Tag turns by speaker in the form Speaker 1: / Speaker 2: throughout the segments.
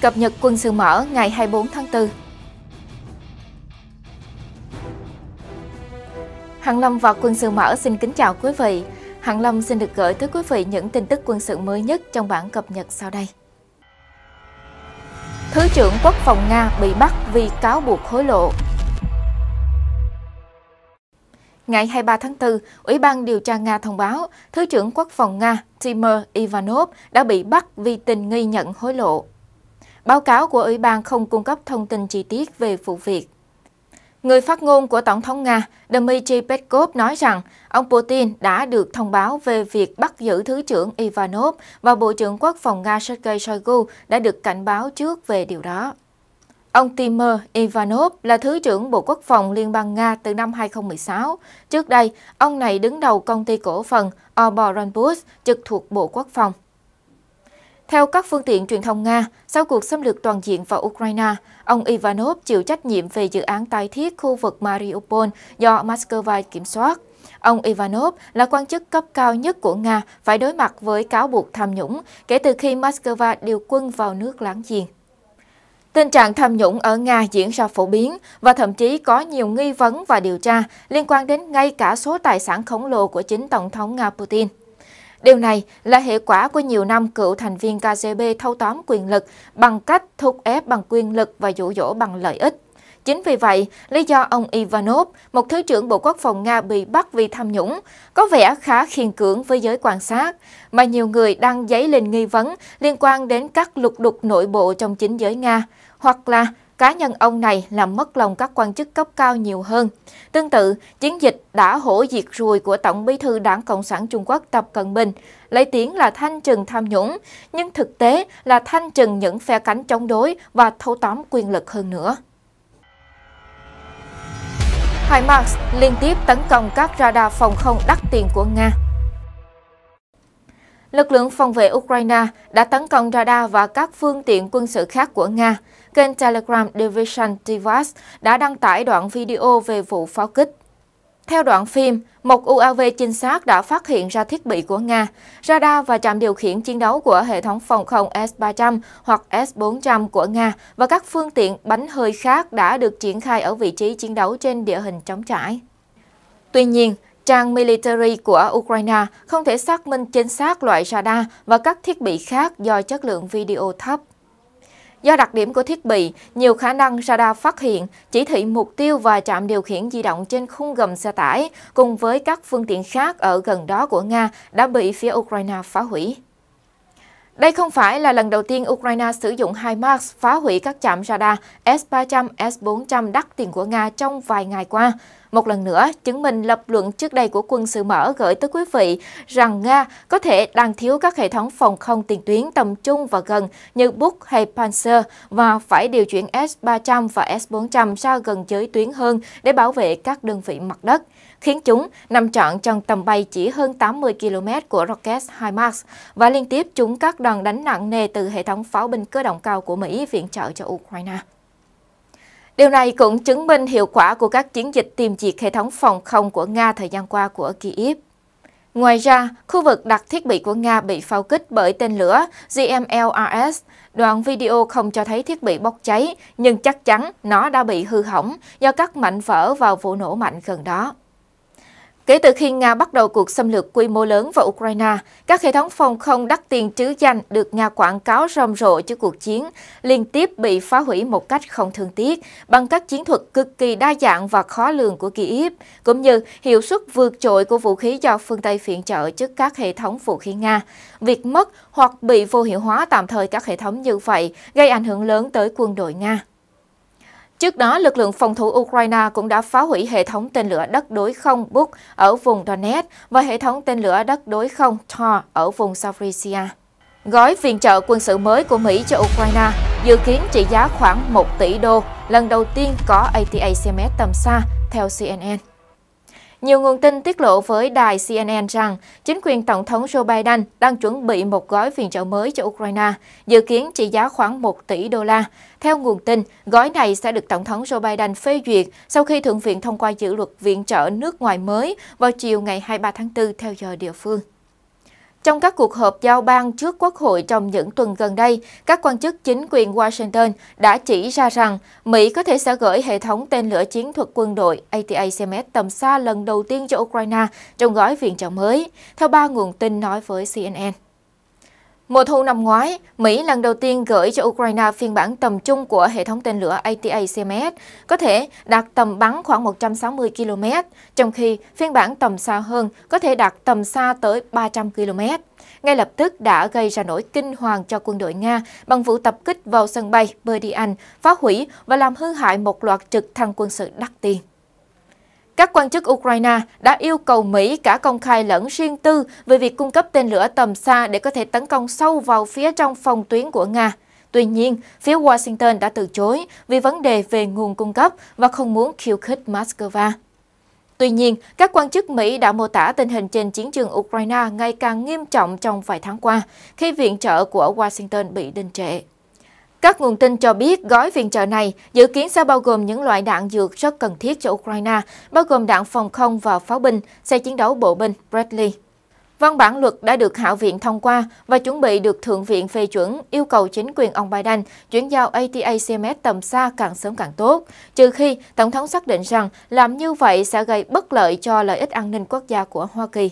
Speaker 1: Cập nhật quân sự mở ngày 24 tháng 4 Hằng Lâm và quân sự mở xin kính chào quý vị. Hằng Lâm xin được gửi tới quý vị những tin tức quân sự mới nhất trong bản cập nhật sau đây. Thứ trưởng Quốc phòng Nga bị bắt vì cáo buộc hối lộ. Ngày 23 tháng 4, Ủy ban điều tra Nga thông báo Thứ trưởng Quốc phòng Nga Timur Ivanov đã bị bắt vì tình nghi nhận hối lộ. Báo cáo của Ủy ban không cung cấp thông tin chi tiết về vụ việc. Người phát ngôn của Tổng thống Nga Dmitry Peskov nói rằng ông Putin đã được thông báo về việc bắt giữ Thứ trưởng Ivanov và Bộ trưởng Quốc phòng Nga Sergei Shoigu đã được cảnh báo trước về điều đó. Ông Timur Ivanov là Thứ trưởng Bộ Quốc phòng Liên bang Nga từ năm 2016. Trước đây, ông này đứng đầu công ty cổ phần Oboronbus trực thuộc Bộ Quốc phòng. Theo các phương tiện truyền thông Nga, sau cuộc xâm lược toàn diện vào Ukraine, ông Ivanov chịu trách nhiệm về dự án tái thiết khu vực Mariupol do Moscow kiểm soát. Ông Ivanov là quan chức cấp cao nhất của Nga phải đối mặt với cáo buộc tham nhũng kể từ khi Moscow điều quân vào nước láng giềng. Tình trạng tham nhũng ở Nga diễn ra phổ biến và thậm chí có nhiều nghi vấn và điều tra liên quan đến ngay cả số tài sản khổng lồ của chính Tổng thống Nga Putin. Điều này là hệ quả của nhiều năm cựu thành viên KGB thâu tóm quyền lực bằng cách thúc ép bằng quyền lực và dụ dỗ bằng lợi ích. Chính vì vậy, lý do ông Ivanov, một thứ trưởng Bộ Quốc phòng Nga bị bắt vì tham nhũng, có vẻ khá khiên cưỡng với giới quan sát, mà nhiều người đang dấy lên nghi vấn liên quan đến các lục đục nội bộ trong chính giới Nga, hoặc là cá nhân ông này làm mất lòng các quan chức cấp cao nhiều hơn. Tương tự, chiến dịch đã hổ diệt ruồi của Tổng bí thư Đảng Cộng sản Trung Quốc Tập Cận Bình, lấy tiếng là thanh trừng tham nhũng, nhưng thực tế là thanh trừng những phe cánh chống đối và thâu tóm quyền lực hơn nữa. Hải max liên tiếp tấn công các radar phòng không đắt tiền của Nga lực lượng phòng vệ Ukraine đã tấn công radar và các phương tiện quân sự khác của Nga kênh Telegram Division Divas đã đăng tải đoạn video về vụ pháo kích. Theo đoạn phim, một UAV trinh sát đã phát hiện ra thiết bị của Nga, radar và trạm điều khiển chiến đấu của hệ thống phòng không S-300 hoặc S-400 của Nga và các phương tiện bánh hơi khác đã được triển khai ở vị trí chiến đấu trên địa hình trống trải. Tuy nhiên, trang military của Ukraine không thể xác minh chính xác loại radar và các thiết bị khác do chất lượng video thấp. Do đặc điểm của thiết bị, nhiều khả năng radar phát hiện, chỉ thị mục tiêu và trạm điều khiển di động trên khung gầm xe tải cùng với các phương tiện khác ở gần đó của Nga đã bị phía Ukraine phá hủy. Đây không phải là lần đầu tiên Ukraine sử dụng HIMARS phá hủy các trạm radar S-300, S-400 đắt tiền của Nga trong vài ngày qua. Một lần nữa, chứng minh lập luận trước đây của quân sự mở gửi tới quý vị rằng Nga có thể đang thiếu các hệ thống phòng không tiền tuyến tầm trung và gần như Buk hay Panzer và phải điều chuyển S-300 và S-400 ra gần giới tuyến hơn để bảo vệ các đơn vị mặt đất khiến chúng nằm trọn trong tầm bay chỉ hơn 80 km của rocket HIMARS và liên tiếp trúng các đòn đánh nặng nề từ hệ thống pháo binh cơ động cao của Mỹ viện trợ cho Ukraine. Điều này cũng chứng minh hiệu quả của các chiến dịch tìm diệt hệ thống phòng không của Nga thời gian qua của Kyiv. Ngoài ra, khu vực đặt thiết bị của Nga bị pháo kích bởi tên lửa GMLRS. Đoạn video không cho thấy thiết bị bốc cháy, nhưng chắc chắn nó đã bị hư hỏng do các mảnh vỡ vào vụ nổ mạnh gần đó. Kể từ khi Nga bắt đầu cuộc xâm lược quy mô lớn vào Ukraine, các hệ thống phòng không đắt tiền trứ danh được Nga quảng cáo rầm rộ trước cuộc chiến liên tiếp bị phá hủy một cách không thương tiếc bằng các chiến thuật cực kỳ đa dạng và khó lường của Kyiv, cũng như hiệu suất vượt trội của vũ khí do phương Tây phiện trợ trước các hệ thống vũ khí Nga. Việc mất hoặc bị vô hiệu hóa tạm thời các hệ thống như vậy gây ảnh hưởng lớn tới quân đội Nga. Trước đó, lực lượng phòng thủ Ukraine cũng đã phá hủy hệ thống tên lửa đất đối không Buk ở vùng Donetsk và hệ thống tên lửa đất đối không Tor ở vùng Zaporizhia. Gói viện trợ quân sự mới của Mỹ cho Ukraine dự kiến trị giá khoảng 1 tỷ đô, lần đầu tiên có ATACMS tầm xa, theo CNN. Nhiều nguồn tin tiết lộ với đài CNN rằng chính quyền Tổng thống Joe Biden đang chuẩn bị một gói viện trợ mới cho Ukraine, dự kiến trị giá khoảng 1 tỷ đô la. Theo nguồn tin, gói này sẽ được Tổng thống Joe Biden phê duyệt sau khi Thượng viện thông qua dự luật viện trợ nước ngoài mới vào chiều ngày 23 tháng 4 theo giờ địa phương. Trong các cuộc họp giao ban trước Quốc hội trong những tuần gần đây, các quan chức chính quyền Washington đã chỉ ra rằng Mỹ có thể sẽ gửi hệ thống tên lửa chiến thuật quân đội ATACMS tầm xa lần đầu tiên cho Ukraine trong gói viện trợ mới, theo ba nguồn tin nói với CNN. Mùa thu năm ngoái, Mỹ lần đầu tiên gửi cho Ukraine phiên bản tầm trung của hệ thống tên lửa ATACMS có thể đạt tầm bắn khoảng 160 km, trong khi phiên bản tầm xa hơn có thể đạt tầm xa tới 300 km. Ngay lập tức đã gây ra nỗi kinh hoàng cho quân đội Nga bằng vụ tập kích vào sân bay Berdyansk, phá hủy và làm hư hại một loạt trực thăng quân sự đắt tiền. Các quan chức Ukraine đã yêu cầu Mỹ cả công khai lẫn riêng tư về việc cung cấp tên lửa tầm xa để có thể tấn công sâu vào phía trong phòng tuyến của Nga. Tuy nhiên, phía Washington đã từ chối vì vấn đề về nguồn cung cấp và không muốn khiêu khích Moscow. Tuy nhiên, các quan chức Mỹ đã mô tả tình hình trên chiến trường Ukraine ngày càng nghiêm trọng trong vài tháng qua, khi viện trợ của Washington bị đình trệ. Các nguồn tin cho biết gói viện trợ này dự kiến sẽ bao gồm những loại đạn dược rất cần thiết cho Ukraine, bao gồm đạn phòng không và pháo binh, xe chiến đấu bộ binh Bradley. Văn bản luật đã được Hạ viện thông qua và chuẩn bị được Thượng viện phê chuẩn yêu cầu chính quyền ông Biden chuyển giao ATACMS tầm xa càng sớm càng tốt, trừ khi Tổng thống xác định rằng làm như vậy sẽ gây bất lợi cho lợi ích an ninh quốc gia của Hoa Kỳ.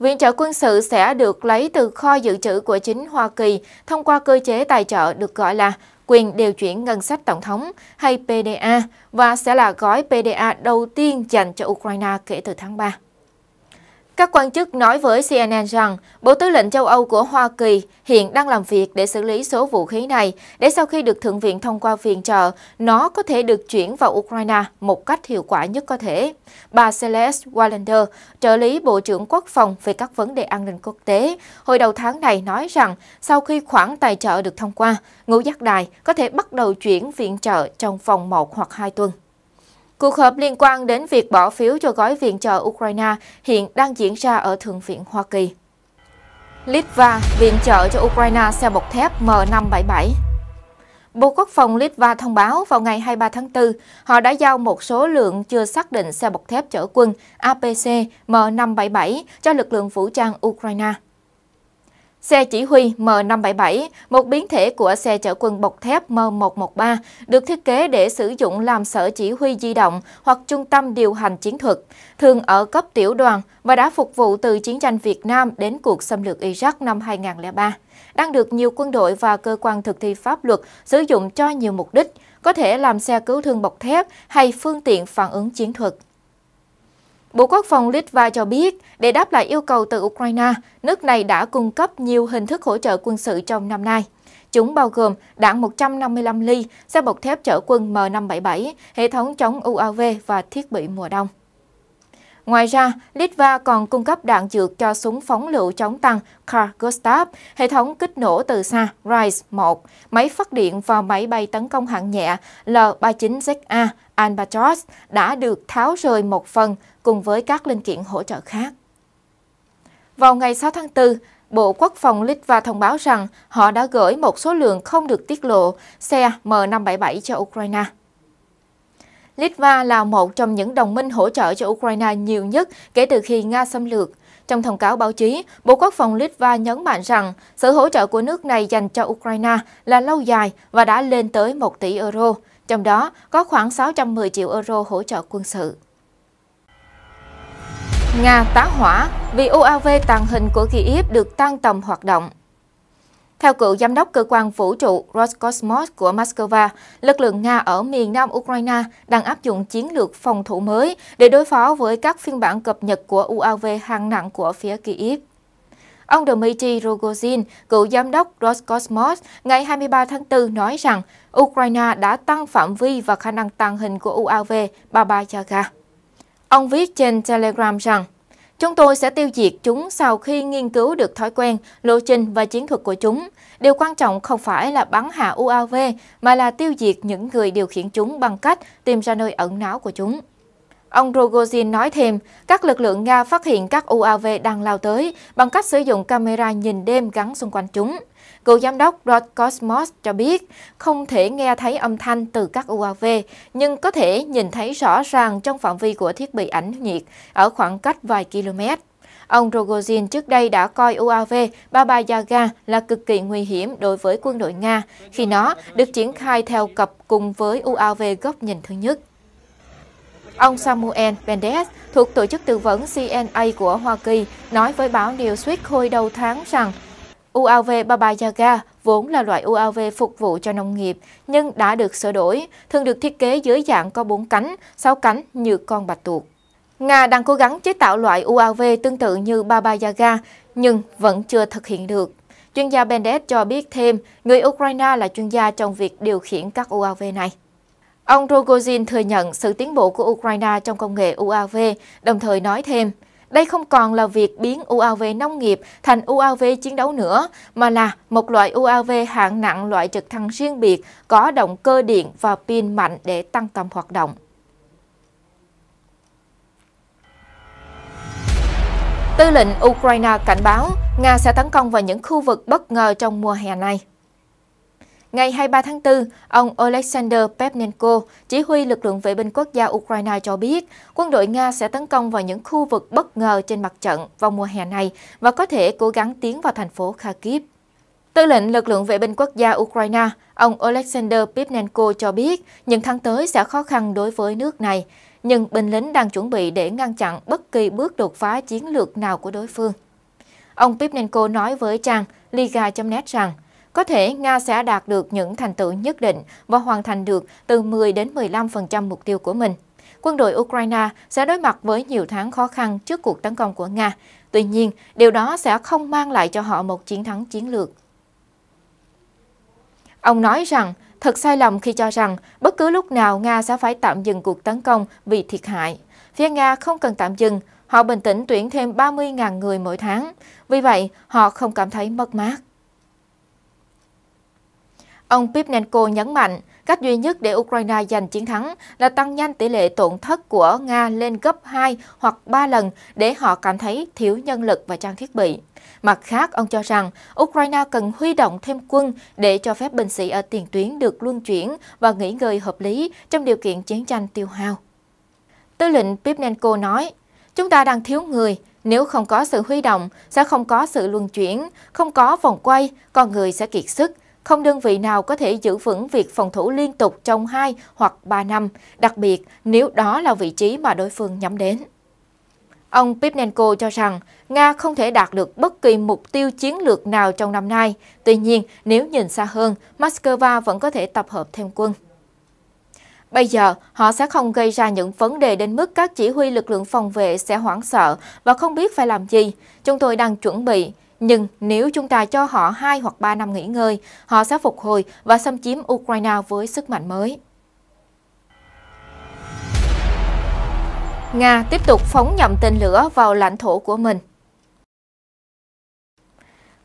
Speaker 1: Viện trợ quân sự sẽ được lấy từ kho dự trữ của chính Hoa Kỳ thông qua cơ chế tài trợ được gọi là quyền điều chuyển ngân sách tổng thống hay PDA và sẽ là gói PDA đầu tiên dành cho Ukraine kể từ tháng 3. Các quan chức nói với CNN rằng Bộ Tư lệnh châu Âu của Hoa Kỳ hiện đang làm việc để xử lý số vũ khí này, để sau khi được Thượng viện thông qua viện trợ, nó có thể được chuyển vào Ukraine một cách hiệu quả nhất có thể. Bà Celeste Wallander, trợ lý Bộ trưởng Quốc phòng về các vấn đề an ninh quốc tế, hồi đầu tháng này nói rằng sau khi khoản tài trợ được thông qua, Ngũ Giác Đài có thể bắt đầu chuyển viện trợ trong vòng 1 hoặc 2 tuần. Cuộc họp liên quan đến việc bỏ phiếu cho gói viện trợ Ukraine hiện đang diễn ra ở Thượng viện Hoa Kỳ. Litva viện trợ cho Ukraine xe bọc thép M577 Bộ Quốc phòng Litva thông báo vào ngày 23 tháng 4, họ đã giao một số lượng chưa xác định xe bọc thép chở quân APC M577 cho lực lượng vũ trang Ukraine. Xe chỉ huy M577, một biến thể của xe chở quân bọc thép M113, được thiết kế để sử dụng làm sở chỉ huy di động hoặc trung tâm điều hành chiến thuật, thường ở cấp tiểu đoàn và đã phục vụ từ chiến tranh Việt Nam đến cuộc xâm lược Iraq năm 2003. Đang được nhiều quân đội và cơ quan thực thi pháp luật sử dụng cho nhiều mục đích, có thể làm xe cứu thương bọc thép hay phương tiện phản ứng chiến thuật. Bộ Quốc phòng Litva cho biết, để đáp lại yêu cầu từ Ukraine, nước này đã cung cấp nhiều hình thức hỗ trợ quân sự trong năm nay. Chúng bao gồm đạn 155 ly, xe bọc thép chở quân M577, hệ thống chống UAV và thiết bị mùa đông. Ngoài ra, Litva còn cung cấp đạn dược cho súng phóng lựu chống tăng Carl Gustav, hệ thống kích nổ từ xa RISE-1, máy phát điện và máy bay tấn công hạng nhẹ L-39ZA Albatross đã được tháo rời một phần cùng với các linh kiện hỗ trợ khác. Vào ngày 6 tháng 4, Bộ Quốc phòng Litva thông báo rằng họ đã gửi một số lượng không được tiết lộ xe M577 cho Ukraine. Litva là một trong những đồng minh hỗ trợ cho Ukraine nhiều nhất kể từ khi Nga xâm lược. Trong thông cáo báo chí, Bộ Quốc phòng Litva nhấn mạnh rằng sự hỗ trợ của nước này dành cho Ukraine là lâu dài và đã lên tới 1 tỷ euro, trong đó có khoảng 610 triệu euro hỗ trợ quân sự. Nga tá hỏa vì UAV tàng hình của Kyiv được tăng tầm hoạt động. Theo cựu giám đốc cơ quan vũ trụ Roscosmos của Moscow, lực lượng Nga ở miền nam Ukraine đang áp dụng chiến lược phòng thủ mới để đối phó với các phiên bản cập nhật của UAV hạng nặng của phía Kyiv. Ông Dmitry Rogozin, cựu giám đốc Roscosmos, ngày 23 tháng 4 nói rằng Ukraine đã tăng phạm vi và khả năng tàng hình của UAV Baba Yaga. Ông viết trên Telegram rằng, Chúng tôi sẽ tiêu diệt chúng sau khi nghiên cứu được thói quen, lộ trình và chiến thuật của chúng. Điều quan trọng không phải là bắn hạ UAV, mà là tiêu diệt những người điều khiển chúng bằng cách tìm ra nơi ẩn náu của chúng. Ông Rogozin nói thêm, các lực lượng Nga phát hiện các UAV đang lao tới bằng cách sử dụng camera nhìn đêm gắn xung quanh chúng. Cựu giám đốc Roscosmos cho biết không thể nghe thấy âm thanh từ các UAV, nhưng có thể nhìn thấy rõ ràng trong phạm vi của thiết bị ảnh nhiệt ở khoảng cách vài km. Ông Rogozin trước đây đã coi UAV Baba Yaga là cực kỳ nguy hiểm đối với quân đội Nga khi nó được triển khai theo cặp cùng với UAV góc nhìn thứ nhất. Ông Samuel Mendes thuộc tổ chức tư vấn CNA của Hoa Kỳ nói với báo Newsweek hồi đầu tháng rằng UAV Baba Yaga vốn là loại UAV phục vụ cho nông nghiệp, nhưng đã được sửa đổi, thường được thiết kế dưới dạng có 4 cánh, 6 cánh như con bạch tuộc. Nga đang cố gắng chế tạo loại UAV tương tự như Baba Yaga, nhưng vẫn chưa thực hiện được. Chuyên gia Bendet cho biết thêm, người Ukraine là chuyên gia trong việc điều khiển các UAV này. Ông Rogozin thừa nhận sự tiến bộ của Ukraine trong công nghệ UAV, đồng thời nói thêm, đây không còn là việc biến UAV nông nghiệp thành UAV chiến đấu nữa, mà là một loại UAV hạng nặng loại trực thăng riêng biệt có động cơ điện và pin mạnh để tăng tầm hoạt động. Tư lệnh Ukraine cảnh báo Nga sẽ tấn công vào những khu vực bất ngờ trong mùa hè này. Ngày 23 tháng 4, ông Oleksandr Pevnenko, chỉ huy lực lượng vệ binh quốc gia Ukraine cho biết quân đội Nga sẽ tấn công vào những khu vực bất ngờ trên mặt trận vào mùa hè này và có thể cố gắng tiến vào thành phố Kharkiv. Tư lệnh lực lượng vệ binh quốc gia Ukraine, ông Oleksandr Pivnenko cho biết những tháng tới sẽ khó khăn đối với nước này, nhưng binh lính đang chuẩn bị để ngăn chặn bất kỳ bước đột phá chiến lược nào của đối phương. Ông Pivnenko nói với trang Liga.net rằng có thể Nga sẽ đạt được những thành tựu nhất định và hoàn thành được từ 10 đến 15% mục tiêu của mình. Quân đội Ukraine sẽ đối mặt với nhiều tháng khó khăn trước cuộc tấn công của Nga. Tuy nhiên, điều đó sẽ không mang lại cho họ một chiến thắng chiến lược. Ông nói rằng, thật sai lầm khi cho rằng bất cứ lúc nào Nga sẽ phải tạm dừng cuộc tấn công vì thiệt hại. Phía Nga không cần tạm dừng, họ bình tĩnh tuyển thêm 30.000 người mỗi tháng. Vì vậy, họ không cảm thấy mất mát. Ông Pivnenko nhấn mạnh, cách duy nhất để Ukraine giành chiến thắng là tăng nhanh tỷ lệ tổn thất của Nga lên gấp 2 hoặc 3 lần để họ cảm thấy thiếu nhân lực và trang thiết bị. Mặt khác, ông cho rằng Ukraine cần huy động thêm quân để cho phép binh sĩ ở tiền tuyến được luân chuyển và nghỉ ngơi hợp lý trong điều kiện chiến tranh tiêu hao. Tư lệnh Pivnenko nói, chúng ta đang thiếu người, nếu không có sự huy động, sẽ không có sự luân chuyển, không có vòng quay, con người sẽ kiệt sức, không đơn vị nào có thể giữ vững việc phòng thủ liên tục trong 2 hoặc 3 năm, đặc biệt nếu đó là vị trí mà đối phương nhắm đến. Ông Pivnenko cho rằng Nga không thể đạt được bất kỳ mục tiêu chiến lược nào trong năm nay. Tuy nhiên, nếu nhìn xa hơn, Moscow vẫn có thể tập hợp thêm quân. Bây giờ, họ sẽ không gây ra những vấn đề đến mức các chỉ huy lực lượng phòng vệ sẽ hoảng sợ và không biết phải làm gì. Chúng tôi đang chuẩn bị nhưng nếu chúng ta cho họ 2 hoặc 3 năm nghỉ ngơi, họ sẽ phục hồi và xâm chiếm Ukraine với sức mạnh mới. Nga tiếp tục phóng nhầm tên lửa vào lãnh thổ của mình.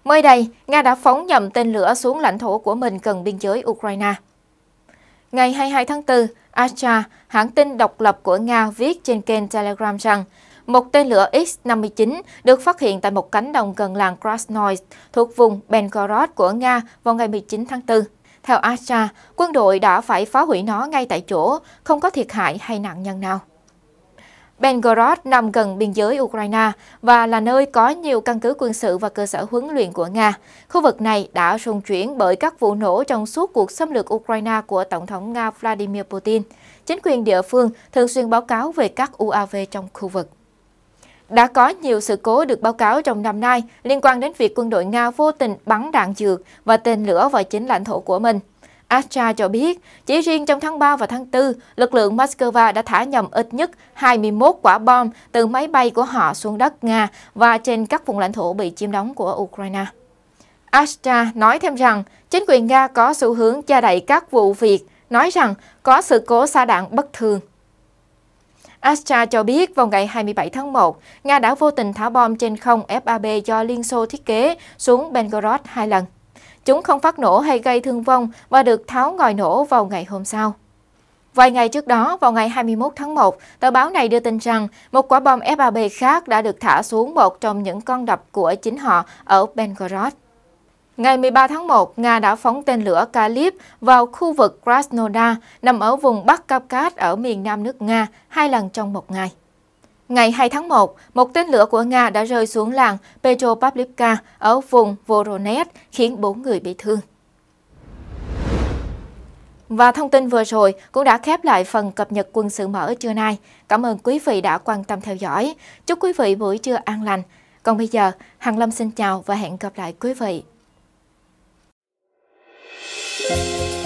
Speaker 1: Mới đây, Nga đã phóng nhầm tên lửa xuống lãnh thổ của mình gần biên giới Ukraine. Ngày 22 tháng 4, Asha, hãng tin độc lập của Nga viết trên kênh Telegram rằng một tên lửa X-59 được phát hiện tại một cánh đồng gần làng Krasnoy thuộc vùng Belgorod của Nga vào ngày 19 tháng 4. Theo Asha, quân đội đã phải phá hủy nó ngay tại chỗ, không có thiệt hại hay nạn nhân nào. Belgorod nằm gần biên giới Ukraine và là nơi có nhiều căn cứ quân sự và cơ sở huấn luyện của Nga. Khu vực này đã rung chuyển bởi các vụ nổ trong suốt cuộc xâm lược Ukraine của Tổng thống Nga Vladimir Putin. Chính quyền địa phương thường xuyên báo cáo về các UAV trong khu vực. Đã có nhiều sự cố được báo cáo trong năm nay liên quan đến việc quân đội Nga vô tình bắn đạn dược và tên lửa vào chính lãnh thổ của mình. Astra cho biết, chỉ riêng trong tháng 3 và tháng 4, lực lượng Moscow đã thả nhầm ít nhất 21 quả bom từ máy bay của họ xuống đất Nga và trên các vùng lãnh thổ bị chiếm đóng của Ukraine. Astra nói thêm rằng, chính quyền Nga có xu hướng gia đẩy các vụ việc, nói rằng có sự cố xa đạn bất thường. Astra cho biết vào ngày 27 tháng 1, Nga đã vô tình thả bom trên không FAB do Liên Xô thiết kế xuống Belgorod hai lần. Chúng không phát nổ hay gây thương vong và được tháo ngòi nổ vào ngày hôm sau. Vài ngày trước đó, vào ngày 21 tháng 1, tờ báo này đưa tin rằng một quả bom FAB khác đã được thả xuống một trong những con đập của chính họ ở Belgorod. Ngày 13 tháng 1, Nga đã phóng tên lửa Kalib vào khu vực Krasnodar nằm ở vùng Bắc Kapkat ở miền nam nước Nga hai lần trong một ngày. Ngày 2 tháng 1, một tên lửa của Nga đã rơi xuống làng Petropavlivka ở vùng Voronezh khiến 4 người bị thương. Và thông tin vừa rồi cũng đã khép lại phần cập nhật quân sự mở trưa nay. Cảm ơn quý vị đã quan tâm theo dõi. Chúc quý vị buổi trưa an lành. Còn bây giờ, Hằng Lâm xin chào và hẹn gặp lại quý vị Música